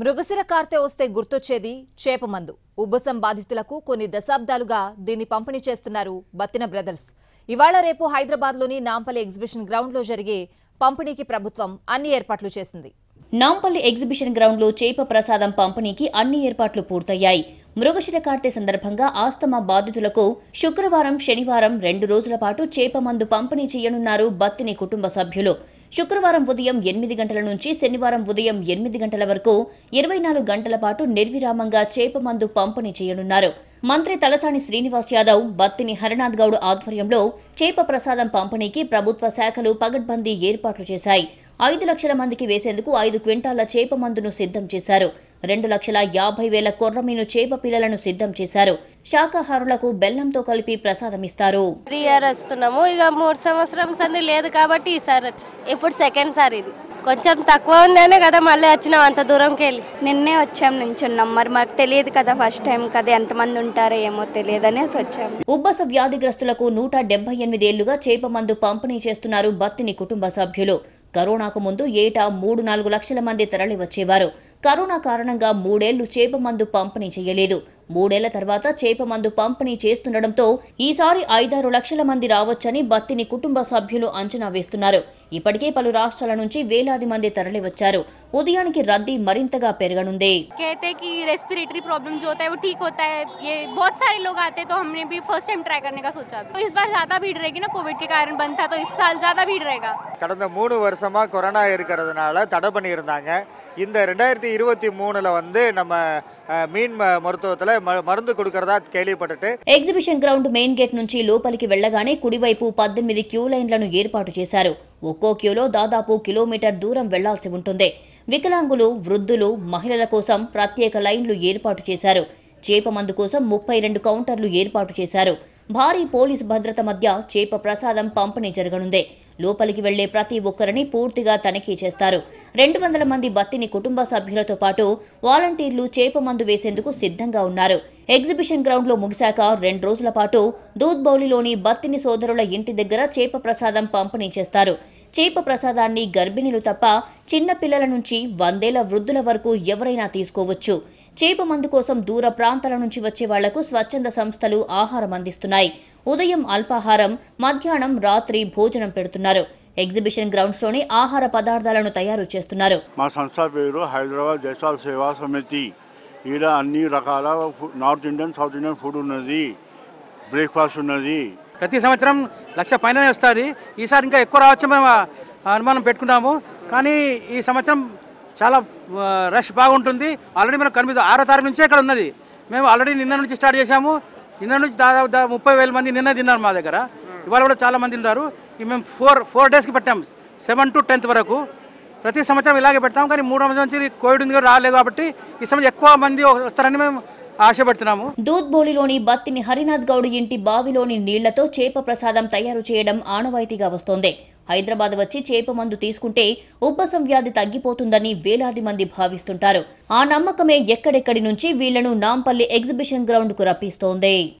మృగశిర కార్తె వస్తే గుర్తొచ్చేది చేపమందు ఉబ్బసం బాధితులకు కొన్ని దశాబ్దాలుగా దీన్ని పంపిణీ చేస్తున్నారు బత్తిన బ్రదర్స్ ఇవాళ రేపు హైదరాబాద్లోని నాంపల్లి ఎగ్జిబిషన్ గ్రౌండ్లో జరిగే పంపిణీకి ప్రభుత్వం అన్ని ఏర్పాట్లు చేసింది నాంపల్లి ఎగ్జిబిషన్ గ్రౌండ్లో చేప ప్రసాదం పంపిణీకి అన్ని ఏర్పాట్లు పూర్తయ్యాయి మృగశిర కార్తె సందర్భంగా ఆస్తమా బాధితులకు శుక్రవారం శనివారం రెండు రోజుల పాటు చేపమందు పంపిణీ చేయనున్నారు బత్తిని కుటుంబ సభ్యులు శుక్రవారం ఉదయం ఎనిమిది గంటల నుంచి శనివారం ఉదయం ఎనిమిది గంటల వరకు ఇరవై నాలుగు గంటల పాటు నిర్విరామంగా చేప మందు పంపిణీ చేయనున్నారు మంత్రి తలసాని శ్రీనివాస్ యాదవ్ బత్తిని హరినాథ్ గౌడ్ ఆధ్వర్యంలో చేప ప్రసాదం పంపిణీకి ప్రభుత్వ శాఖలు పగడ్బందీ ఏర్పాట్లు చేశాయి ఐదు లక్షల మందికి వేసేందుకు ఐదు క్వింటాల చేప మందును సిద్ధం చేశారు రెండు లక్షల యాభై వేల కొర్రమీను చేప పిల్లలను సిద్ధం చేశారు శాకాహారులకు బెల్లంతో కలిపి ప్రసాదమిస్తారు వస్తున్నాము ఇక మూడు సంవత్సరం సంది లేదు కాబట్టి ఈసారి ఇప్పుడు సెకండ్ సార్ ఇది కొంచెం తక్కువ ఉందనే కదా మళ్ళీ వచ్చినాం అంత దూరంకి వెళ్ళి నిన్నే వచ్చాం నించున్నాం మరి మాకు తెలియదు కదా ఫస్ట్ టైం కదా ఎంతమంది ఉంటారో ఏమో తెలియదు అనేసి వచ్చాం ఉబ్బస వ్యాధిగ్రస్తులకు నూట డెబ్బై ఏళ్లుగా చేప మందు పంపిణీ చేస్తున్నారు బత్తిని కుటుంబ సభ్యులు కరోనాకు ముందు ఏటా మూడు నాలుగు లక్షల మంది తరలి వచ్చేవారు కరోనా కారణంగా మూడేళ్లు చేప మందు పంపిణీ చేయలేదు మూడేళ్ల తర్వాత చేప మందు పంపిణీ చేస్తుండటంతో ఈసారి ఐదారు లక్షల మంది రావచ్చని బత్తిని కుటుంబ సభ్యులు అంచనా వేస్తున్నారు ఇప్పటికే పలు రాష్ట్రాల నుంచి వేలాది మంది తరలివచ్చారు ఉదయానికి రద్దీ మరింతగా పెరగనుంది कहते कि रेस्पिरेटरी प्रॉब्लम जो होता है वो ठीक होता है ये बहुत सारे लोग आते तो हमने भी फर्स्ट टाइम ट्राई करने का सोचा तो इस बार ज्यादा भीड़ रहेगी ना कोविड के कारण बंद था तो इस साल ज्यादा भीड़ रहेगा கடந்த மூணு வருஷமா கொரோனா இருக்கிறதுனால தடை பண்ணியிருந்தாங்க இந்த ரெண்டாயிரத்தி இருபத்தி மூணுல வந்து நம்ம மீன் மருத்துவத்துல மருந்து கொடுக்கறதா கேள்விப்பட்டுட்டு ఎగ్జిబిషన్ గ్రౌండ్ మెయిన్ గేట్ నుంచి లోపలికి వెళ్ళగానే కుడివైపు పద్దెనిమిది క్యూ లైన్లను ఏర్పాటు చేశారు ఒక్కో క్యూలో దాదాపు కిలోమీటర్ దూరం వెళ్లాల్సి ఉంటుంది వికలాంగులు వృద్ధులు మహిళల కోసం ప్రత్యేక లైన్లు ఏర్పాటు చేశారు చేప మందు కోసం ముప్పై రెండు కౌంటర్లు ఏర్పాటు చేశారు భారీ పోలీసు భద్రత మధ్య చేప ప్రసాదం పంపిణీ జరగనుంది లోపలికి వెళ్లే ప్రతి ఒక్కరిని పూర్తిగా తనిఖీ చేస్తారు రెండు వందల మంది బత్తిని కుటుంబ సభ్యులతో పాటు వాలంటీర్లు చేప మందు వేసేందుకు సిద్ధంగా ఉన్నారు ఎగ్జిబిషన్ గ్రౌండ్లో ముగిశాక రెండు రోజుల పాటు దూద్బౌలిలోని బత్తిని సోదరుల ఇంటి దగ్గర చేప ప్రసాదం పంపిణీ చేస్తారు చేప ప్రసాదాన్ని గర్భిణీలు తప్ప చిన్న పిల్లల నుంచి వందేల వృద్ధుల వరకు ఎవరైనా తీసుకోవచ్చు చేప మందు కోసం దూర ప్రాంతాల నుంచి వచ్చే వాళ్లకు స్వచ్ఛంద సంస్థలు ఆహారం అందిస్తున్నాయి ఉదయం అల్పాహారం మధ్యాహ్నం రాత్రి భోజనం పెడుతున్నారు ఎగ్జిబిషన్ గ్రౌండ్స్ లోని ఆహార పదార్థాలను తయారు చేస్తున్నారు మా సంస్థ పేరు హైదరాబాద్ జైసాల్ సేవా సమితి ఈడ అన్ని రకాల north Indian south Indian food ఉన్నది బ్రేక్ఫాస్ట్ ఉన్నది ప్రతి సంవత్సరం లక్ష పైన వస్తుంది ఈసారి ఇంకా ఎక్కువ రావచ్చు మేము అనుమానం పెట్టుకున్నాము కానీ ఈ సంవత్సరం చాలా రష్ బాగుంటుంది ఆల్రెడీ మనకు కనిపిస్తుంది ఆరో తారీఖు నుంచే ఇక్కడ ఉన్నది మేము ఆల్రెడీ నిన్న నుంచి స్టార్ట్ చేశాము నిన్న నుంచి దాదాపు ముప్పై వేల మంది నిన్న తిన్నారు మా దగ్గర ఇవాళ కూడా చాలా మంది ఉన్నారు ఈ మేము ఫోర్ ఫోర్ డేస్కి పెట్టాము సెవెన్ టు టెన్త్ వరకు ప్రతి సంవత్సరం ఇలాగే పెడతాం కానీ మూడు నుంచి కోవిడ్ ఉంది రాలేదు కాబట్టి ఈ సంవత్సరం ఎక్కువ మంది వస్తారని మేము ఆశపడుతున్నాము దూద్ బత్తిని హరినాథ్ గౌడ్ ఇంటి బావిలోని నీళ్లతో చేప ప్రసాదం తయారు చేయడం ఆనవాయితీగా వస్తోంది హైదరాబాద్ వచ్చి చేప మందు తీసుకుంటే ఉబ్బసం వ్యాధి తగ్గిపోతుందని వేలాది మంది భావిస్తుంటారు ఆ నమ్మకమే ఎక్కడెక్కడి నుంచి వీళ్లను నాంపల్లి ఎగ్జిబిషన్ గ్రౌండ్ కు రప్పిస్తోంది